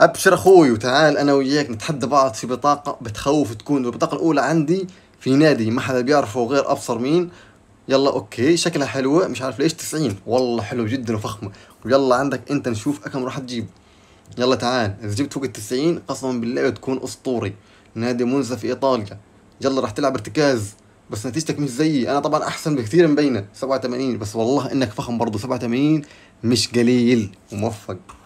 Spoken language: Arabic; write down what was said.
ابشر اخوي وتعال انا وياك نتحدى بعض في بطاقه بتخوف تكون البطاقه الاولى عندي في نادي ما حدا بيعرفه غير ابصر مين يلا اوكي شكلها حلوه مش عارف ليش 90 والله حلو جدا وفخمه ويلا عندك انت نشوف كم راح تجيب يلا تعال اذا جبت فوق ال 90 قسما بالله تكون اسطوري نادي مونزا في ايطاليا يلا راح تلعب ارتكاز بس نتيجتك مش زيي انا طبعا احسن بكثير مبينه 87 بس والله انك فخم برضه 87 مش قليل وموفق